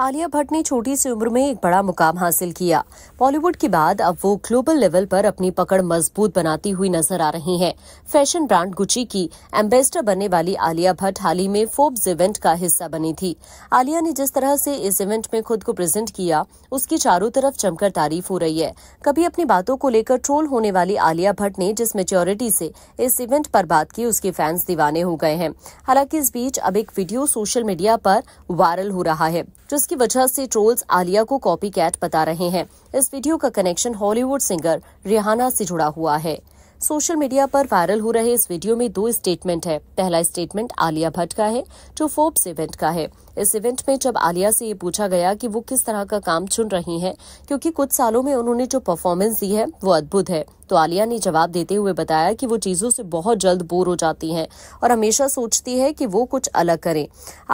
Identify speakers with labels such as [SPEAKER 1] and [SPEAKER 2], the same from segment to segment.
[SPEAKER 1] आलिया भट्ट ने छोटी सी उम्र में एक बड़ा मुकाम हासिल किया बॉलीवुड के बाद अब वो ग्लोबल लेवल पर अपनी पकड़ मजबूत बनाती हुई नजर आ रही हैं। फैशन ब्रांड गुची की एम्बेसडर बनने वाली आलिया भट्ट हाल ही में फोर्ब्स इवेंट का हिस्सा बनी थी आलिया ने जिस तरह से इस इवेंट में खुद को प्रेजेंट किया उसकी चारों तरफ जमकर तारीफ हो रही है कभी अपनी बातों को लेकर ट्रोल होने वाली आलिया भट्ट ने जिस मेच्योरिटी से इस इवेंट पर बात की उसके फैंस दीवाने हो गए हैं हालांकि इस बीच अब एक वीडियो सोशल मीडिया पर वायरल हो रहा है जिस जिसकी वजह से ट्रोल्स आलिया को कॉपी कैट बता रहे हैं इस वीडियो का कनेक्शन हॉलीवुड सिंगर रिहाना से जुड़ा हुआ है सोशल मीडिया पर वायरल हो रहे इस वीडियो में दो स्टेटमेंट है पहला स्टेटमेंट आलिया भट्ट का है जो फोर्ब्स इवेंट का है इस इवेंट में जब आलिया से ये पूछा गया कि वो किस तरह का काम चुन रही हैं क्योंकि कुछ सालों में उन्होंने जो परफॉर्मेंस दी है वो अद्भुत है तो आलिया ने जवाब देते हुए बताया कि वो चीज़ों से बहुत जल्द बोर हो जाती हैं और हमेशा सोचती है कि वो कुछ अलग करें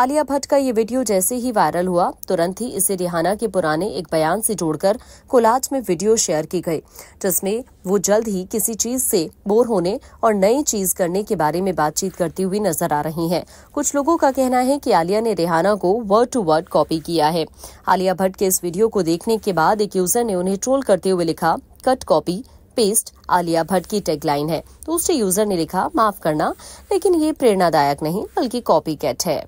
[SPEAKER 1] आलिया भट्ट का ये वीडियो जैसे ही वायरल हुआ तुरंत ही इसे रिहाना के पुराने एक बयान से जोड़कर कोलाज में वीडियो शेयर की गई जिसमें वो जल्द ही किसी चीज से बोर होने और नई चीज करने के बारे में बातचीत करती हुई नजर आ रही हैं। कुछ लोगों का कहना है कि आलिया ने रेहाना को वर्ड टू वर्ड कॉपी किया है आलिया भट्ट के इस वीडियो को देखने के बाद एक यूजर ने उन्हें ट्रोल करते हुए लिखा cut copy paste Alia Bhatt की टैगलाइन है दूसरे यूजर ने लिखा माफ करना लेकिन ये प्रेरणादायक नहीं बल्कि कॉपी कैट है